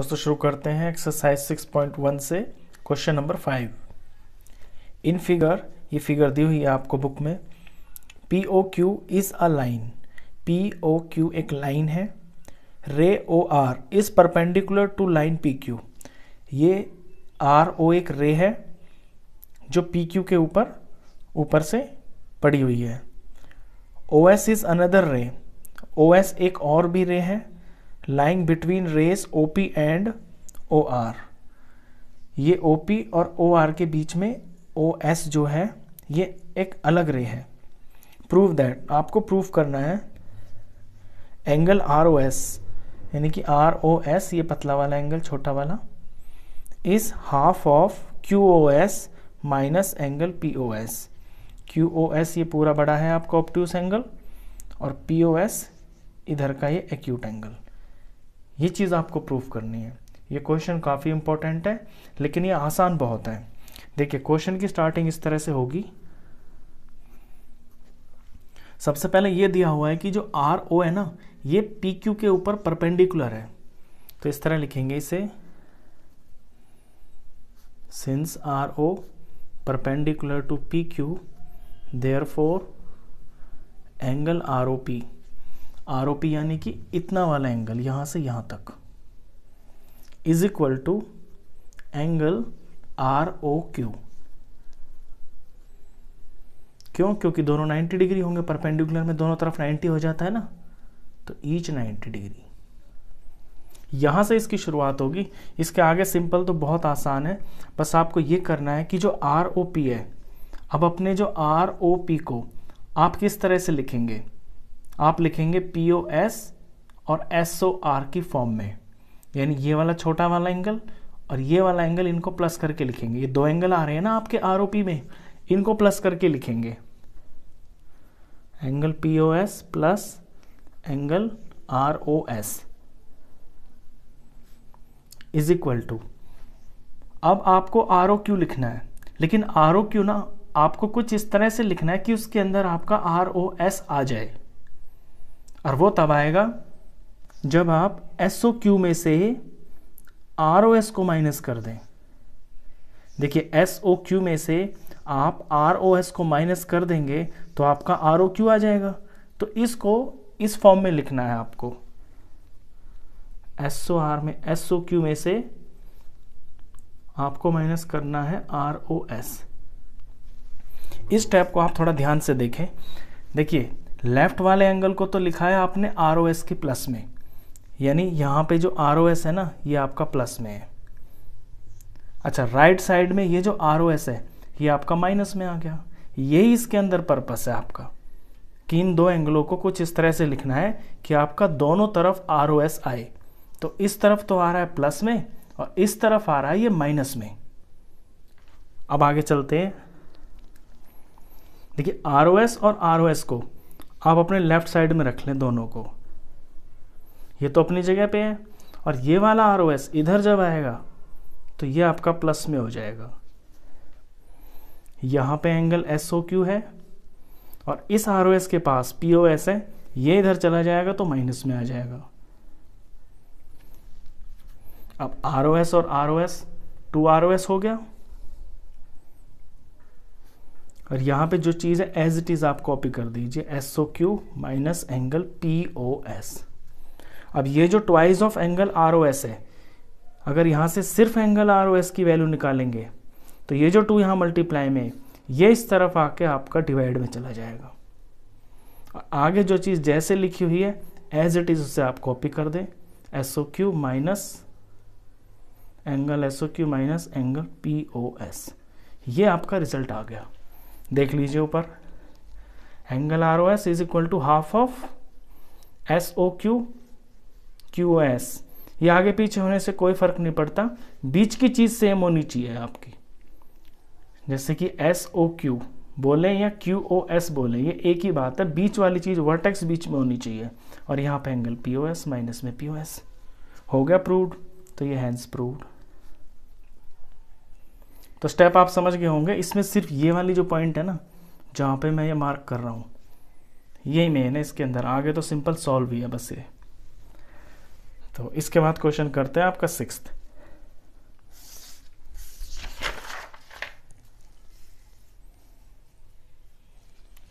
दोस्तों शुरू करते हैं एक्सरसाइज 6.1 से question number five in figure ये फिगर दी हुई है आपको बुक में P O Q is a line P O Q एक लाइन है ray O R is perpendicular to line P Q ये आर ओ एक रे है जो पी क्यू के ऊपर ऊपर से पड़ी हुई है ओ एस इज़ अनदर रे ओ एस एक और भी रे है lying between rays O P and O R ये ओ पी और ओ आर के बीच में ओ एस जो है ये एक अलग रे है प्रूव दैट आपको प्रूव करना है एंगल आर ओ एस यानी कि आर ओ एस ये पतला वाला एंगल छोटा वाला is half of Q O S minus angle P O S Q O S ये पूरा बड़ा है आपका ऑप्टूस एंगल और पी ओ एस इधर का ये एक्यूट एंगल ये चीज़ आपको प्रूव करनी है ये क्वेश्चन काफ़ी इंपॉर्टेंट है लेकिन ये आसान बहुत है देखिए क्वेश्चन की स्टार्टिंग इस तरह से होगी सबसे पहले ये दिया हुआ है कि जो आर ओ है ना ये पी क्यू के ऊपर परपेंडिकुलर है तो इस तरह लिखेंगे इसे since R O perpendicular to P Q therefore angle R O P R यानी कि इतना वाला एंगल यहाँ से यहाँ तक is equal to angle R O Q क्यों क्योंकि दोनों 90 डिग्री होंगे परपेंडिकुलर में दोनों तरफ 90 हो जाता है ना तो ईच 90 डिग्री यहां से इसकी शुरुआत होगी इसके आगे सिंपल तो बहुत आसान है बस आपको ये करना है कि जो आर ओ पी है अब अपने जो आर ओ पी को आप किस तरह से लिखेंगे आप लिखेंगे पी ओ एस और एस ओ आर की फॉर्म में यानी ये वाला छोटा वाला एंगल और ये वाला एंगल इनको प्लस करके लिखेंगे ये दो एंगल आ रहे हैं ना आपके आर ओ पी में इनको प्लस करके लिखेंगे angle P O S plus angle R O S is equal to अब आपको आर ओ क्यू लिखना है लेकिन आर ओ क्यू ना आपको कुछ इस तरह से लिखना है कि उसके अंदर आपका आर ओ एस आ जाए और वो तब आएगा जब आप एस ओ क्यू में से आर ओ एस को माइनस कर दें देखिए एस ओ क्यू में से आप आर ओ एस को माइनस कर देंगे तो आपका आर ओ क्यू आ जाएगा तो इसको इस फॉर्म में लिखना है आपको एस आर में एस ओ क्यू में से आपको माइनस करना है आर ओ एस इस टैप को आप थोड़ा ध्यान से देखें देखिए लेफ्ट वाले एंगल को तो लिखा है आपने आर ओ एस के प्लस में यानी यहाँ पे जो आर ओ एस है ना ये आपका प्लस में है अच्छा राइट साइड में ये जो आर ओ एस है ये आपका माइनस में आ गया यही इसके अंदर पर्पस है आपका कि इन दो एंगलों को कुछ इस तरह से लिखना है कि आपका दोनों तरफ आर ओ एस आए तो इस तरफ तो आ रहा है प्लस में और इस तरफ आ रहा है ये माइनस में अब आगे चलते हैं देखिए आर ओ एस और आर ओ एस को आप अपने लेफ्ट साइड में रख लें दोनों को ये तो अपनी जगह पे है और ये वाला आर इधर जब आएगा तो ये आपका प्लस में हो जाएगा यहाँ पे एंगल एस है और इस आर के पास पी है ये इधर चला जाएगा तो माइनस में आ जाएगा अब आर और आर टू आर हो गया और यहाँ पे जो चीज़ है एज इट इज़ आप कॉपी कर दीजिए S O Q minus angle P O S अब ये जो twice of angle R O S है अगर यहाँ से सिर्फ एंगल आर ओ एस की वैल्यू निकालेंगे तो ये जो टू यहाँ मल्टीप्लाई में ये इस तरफ आके आपका डिवाइड में चला जाएगा आगे जो चीज़ जैसे लिखी हुई है एज इट इज़ उसे आप कॉपी कर दें S O Q minus angle S O Q minus angle P O S ये आपका रिजल्ट आ गया देख लीजिए ऊपर angle R O S is equal to half of S O Q Q O S ये आगे पीछे होने से कोई फर्क नहीं पड़ता बीच की चीज़ सेम होनी चाहिए आपकी जैसे कि एस ओ क्यू बोले या क्यू ओ एस बोले ये एक ही बात है बीच वाली चीज़ वर्टेक्स बीच में होनी चाहिए और यहाँ पे angle P O S minus में पी ओ एस हो गया प्रूव तो ये हैंस प्रूव्ड तो स्टेप आप समझ गए होंगे इसमें सिर्फ ये वाली जो पॉइंट है ना जहाँ पे मैं ये मार्क कर रहा हूँ यही मेन है इसके अंदर आगे तो सिंपल सॉल्व ही है बस ये तो इसके बाद क्वेश्चन करते हैं आपका सिक्स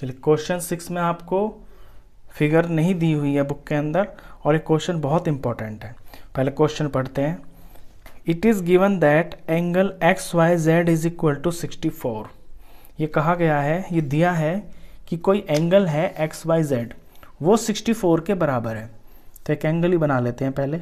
चलिए क्वेश्चन सिक्स में आपको फिगर नहीं दी हुई है बुक के अंदर और ये क्वेश्चन बहुत इंपॉर्टेंट है पहले क्वेश्चन पढ़ते हैं it is given that angle X Y Z is equal to sixty four ये कहा गया है ये दिया है कि कोई एंगल है एक्स वाई जेड वो सिक्सटी फोर के बराबर है तो एक एंगल ही बना लेते हैं पहले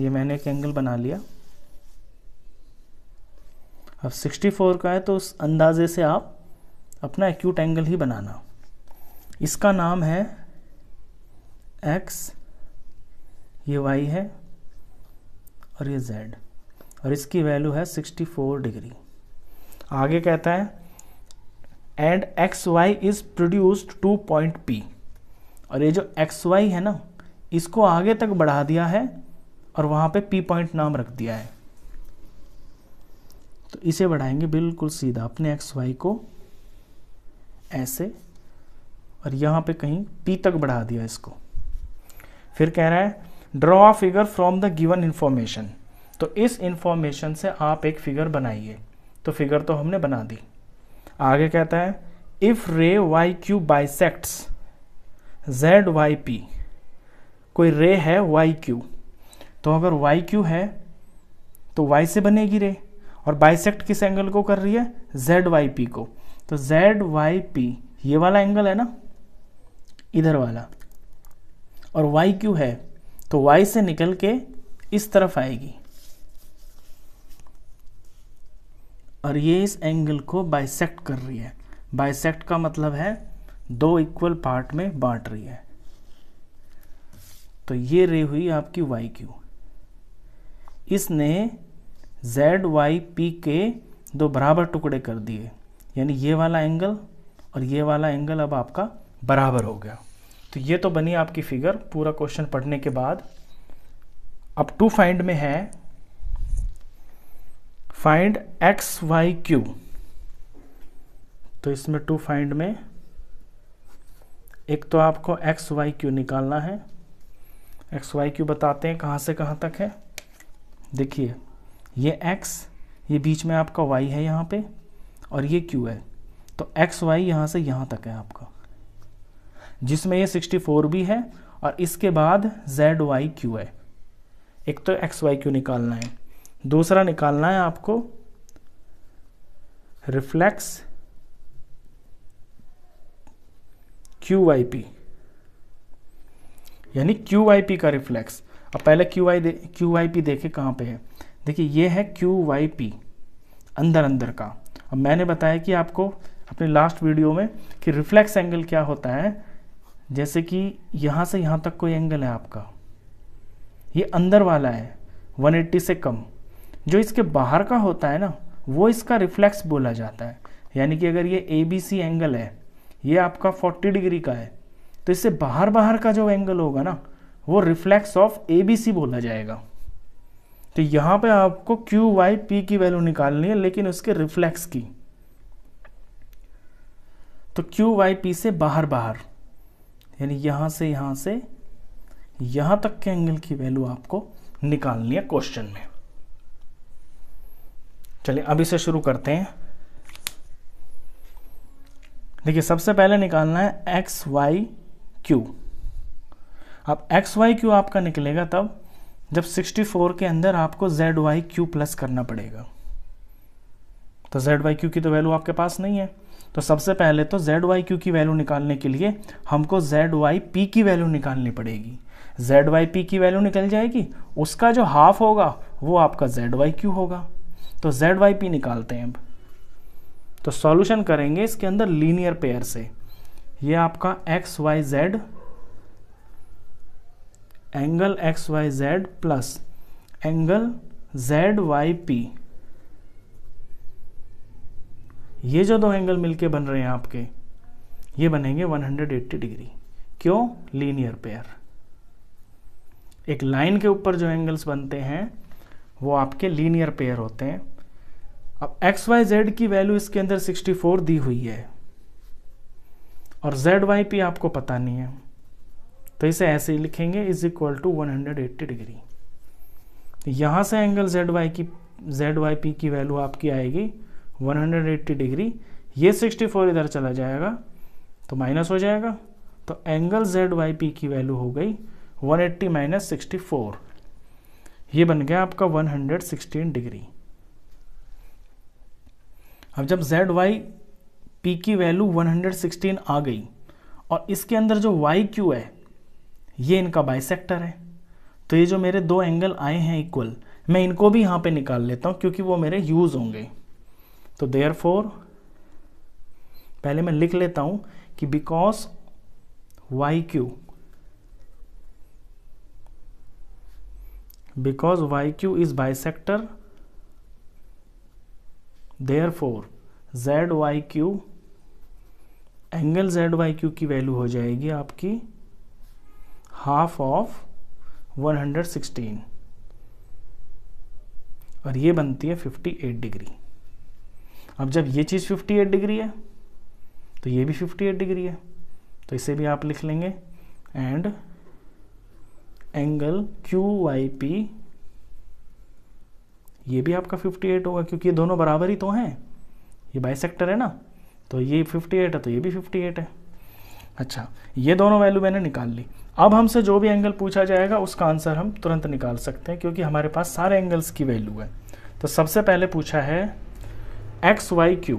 ये मैंने एक एंगल बना लिया अब सिक्सटी फोर का है तो उस अंदाजे से आप अपना एक्यूट एंगल ही बनाना इसका नाम है एक्स ये वाई है और ये जेड और इसकी वैल्यू है 64 डिग्री आगे कहता है and X Y is produced to point P और ये जो एक्स वाई है ना इसको आगे तक बढ़ा दिया है और वहां पे पी पॉइंट नाम रख दिया है तो इसे बढ़ाएंगे बिल्कुल सीधा अपने एक्स वाई को ऐसे और यहां पे कहीं पी तक बढ़ा दिया इसको फिर कह रहा है draw a figure from the given information तो इस इन्फॉर्मेशन से आप एक फिगर बनाइए तो फिगर तो हमने बना दी आगे कहता है if ray Y Q bisects Z Y P कोई रे है वाई क्यू तो अगर वाई क्यू है तो वाई से बनेगी रे और बाइसेक्ट किस एंगल को कर रही है जेड वाई पी को तो जेड वाई पी ये वाला एंगल है ना इधर वाला और वाई क्यू है तो वाई से निकल के इस तरफ आएगी और ये इस एंगल को बाइसेक्ट कर रही है बाइसेक्ट का मतलब है दो इक्वल पार्ट में बांट रही है तो ये रे हुई आपकी वाई क्यू इसने जेड वाई पी के दो बराबर टुकड़े कर दिए यानी ये वाला एंगल और ये वाला एंगल अब आपका बराबर हो गया तो ये तो बनी आपकी फिगर पूरा क्वेश्चन पढ़ने के बाद अब टू फाइंड में है फाइंड एक्स वाई क्यू तो इसमें टू फाइंड में एक तो आपको एक्स वाई क्यू निकालना है एक्स वाई क्यू बताते हैं कहाँ से कहाँ तक है देखिए ये एक्स ये बीच में आपका वाई है यहाँ पे और ये क्यू है तो एक्स वाई यहाँ से यहाँ तक है आपका जिसमें ये 64 भी है और इसके बाद जेड वाई क्यू है एक तो एक्स वाई क्यू निकालना है दूसरा निकालना है आपको रिफ्लेक्स क्यू वाई पी यानी क्यू वाई पी का रिफ्लेक्स अब पहले Q I Q Y P देखे कहाँ पे है देखिए ये है क्यू वाई पी अंदर अंदर का अब मैंने बताया कि आपको अपने लास्ट वीडियो में कि रिफ्लेक्स एंगल क्या होता है जैसे कि यहाँ से यहाँ तक कोई एंगल है आपका ये अंदर वाला है 180 से कम जो इसके बाहर का होता है ना वो इसका रिफ्लेक्स बोला जाता है यानी कि अगर ये ए बी सी एंगल है ये आपका 40 डिग्री का है तो इससे बाहर बाहर का जो एंगल होगा ना वो reflex of A B C बोला जाएगा तो यहाँ पे आपको क्यू वाई पी की वैल्यू निकालनी है लेकिन उसके रिफ्लेक्स की तो क्यू वाई पी से बाहर बाहर यानी यहाँ से यहाँ से यहाँ तक के एंगल की वैल्यू आपको निकालनी है क्वेश्चन में चलिए अभी से शुरू करते हैं देखिए सबसे पहले निकालना है एक्स वाई क्यू अब एक्स वाई क्यू आपका निकलेगा तब जब 64 के अंदर आपको जेड वाई क्यू प्लस करना पड़ेगा तो जेड वाई क्यू की तो वैल्यू आपके पास नहीं है तो सबसे पहले तो जेड वाई क्यू की वैल्यू निकालने के लिए हमको जेड वाई पी की वैल्यू निकालनी पड़ेगी जेड वाई पी की वैल्यू निकल जाएगी उसका जो हाफ होगा वो आपका जेड वाई क्यू होगा तो जेड वाई पी निकालते हैं अब तो सॉल्यूशन करेंगे इसके अंदर लीनियर पेयर से ये आपका X Y Z angle X Y Z plus angle Z Y P ये जो दो एंगल मिलके बन रहे हैं आपके ये बनेंगे 180 डिग्री क्यों लीनियर पेयर एक लाइन के ऊपर जो एंगल्स बनते हैं वो आपके लीनियर पेयर होते हैं अब एक्स वाई जेड की वैल्यू इसके अंदर 64 दी हुई है और जेड वाई पी आपको पता नहीं है तो इसे ऐसे ही लिखेंगे इज इक्वल टू 180 डिग्री यहां से एंगल जेड वाई की जेड वाई पी की वैल्यू आपकी आएगी 180 डिग्री ये 64 इधर चला जाएगा तो माइनस हो जाएगा तो एंगल जेड वाई पी की वैल्यू हो गई 180 एट्टी माइनस सिक्सटी ये बन गया आपका 116 डिग्री अब जब जेड वाई पी की वैल्यू 116 आ गई और इसके अंदर जो वाई क्यू है ये इनका बाइसेक्टर है तो ये जो मेरे दो एंगल आए हैं इक्वल मैं इनको भी यहाँ पे निकाल लेता हूँ क्योंकि वो मेरे यूज़ होंगे तो देयर फोर पहले मैं लिख लेता हूं कि because Y Q because Y Q is sector therefore Z Y Q angle Z Y Q की वैल्यू हो जाएगी आपकी हाफ ऑफ 116 और ये बनती है 58 डिग्री अब जब ये चीज़ 58 डिग्री है तो ये भी 58 डिग्री है तो इसे भी आप लिख लेंगे and angle Q Y P ये भी आपका 58 होगा क्योंकि ये दोनों बराबर ही तो हैं ये बाइसेक्टर है ना तो ये 58 है तो ये भी 58 है अच्छा ये दोनों वैल्यू मैंने निकाल ली अब हमसे जो भी एंगल पूछा जाएगा उसका आंसर हम तुरंत निकाल सकते हैं क्योंकि हमारे पास सारे एंगल्स की वैल्यू है तो सबसे पहले पूछा है X Y Q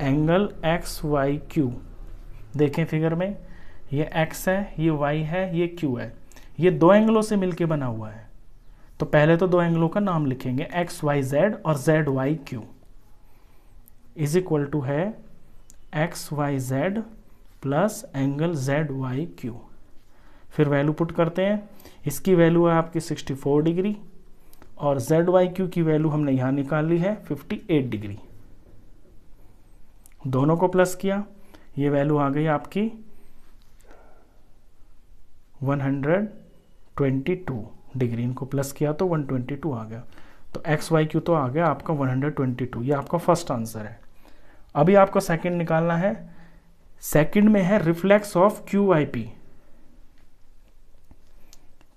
angle X Y Q देखें फिगर में ये एक्स है ये वाई है ये क्यू है ये दो एंगलों से मिलके बना हुआ है तो पहले तो दो एंगलों का नाम लिखेंगे एक्स वाई जेड और Z Y Q is equal to है X Y Z plus angle Z Y Q फिर वैल्यू पुट करते हैं इसकी वैल्यू है आपकी 64 डिग्री और जेड वाई क्यू की वैल्यू हमने यहाँ निकाल ली है 58 डिग्री दोनों को प्लस किया ये वैल्यू आ गई आपकी 122 डिग्री इनको प्लस किया तो 122 आ गया तो एक्स वाई क्यू तो आ गया आपका 122 ये आपका फर्स्ट आंसर है अभी आपको सेकंड निकालना है सेकंड में है reflex of Q Y P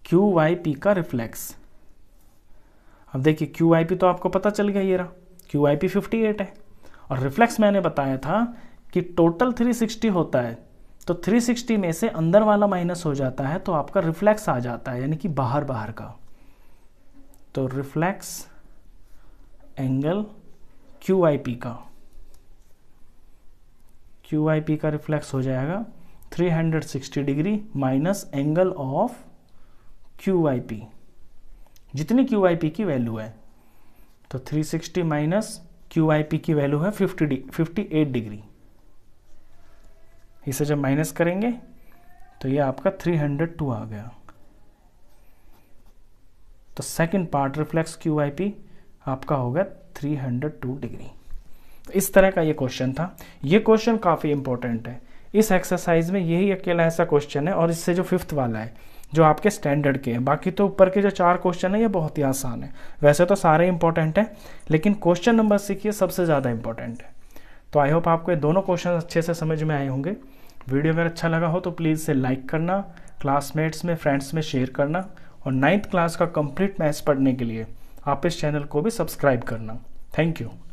Q Y P का रिफ्लेक्स अब देखिए क्यू आई पी तो आपको पता चल गया ये रहा Q I P fifty eight है और रिफ्लेक्स मैंने बताया था कि टोटल थ्री सिक्सटी होता है तो थ्री सिक्सटी में से अंदर वाला माइनस हो जाता है तो आपका रिफ्लेक्स आ जाता है यानी कि बाहर बाहर का तो reflex angle Q I P का क्यू आई पी का रिफ्लेक्स हो जाएगा 360 degree minus angle of Q I P जितनी क्यू आई पी की वैल्यू है तो 360 sixty minus Q I P की वैल्यू है 50 डी फिफ्टी एट डिग्री इसे जब माइनस करेंगे तो ये आपका 302 आ गया तो second part reflex Q I P आपका होगा 302 डिग्री तो इस तरह का ये क्वेश्चन था ये क्वेश्चन काफ़ी इंपॉर्टेंट है इस एक्सरसाइज में यही अकेला ऐसा क्वेश्चन है और इससे जो फिफ्थ वाला है जो आपके स्टैंडर्ड के हैं बाकी तो ऊपर के जो चार क्वेश्चन हैं ये बहुत ही आसान है वैसे तो सारे इंपॉर्टेंट हैं लेकिन क्वेश्चन नंबर सिक्स ये सबसे ज़्यादा इंपॉर्टेंट है तो आई होप आपको ये दोनों क्वेश्चन अच्छे से समझ में आए होंगे वीडियो अगर अच्छा लगा हो तो प्लीज़ से लाइक करना क्लासमेट्स में फ्रेंड्स में शेयर करना और नाइन्थ क्लास का कंप्लीट मैथ्स पढ़ने के लिए आप इस चैनल को भी सब्सक्राइब करना थैंक यू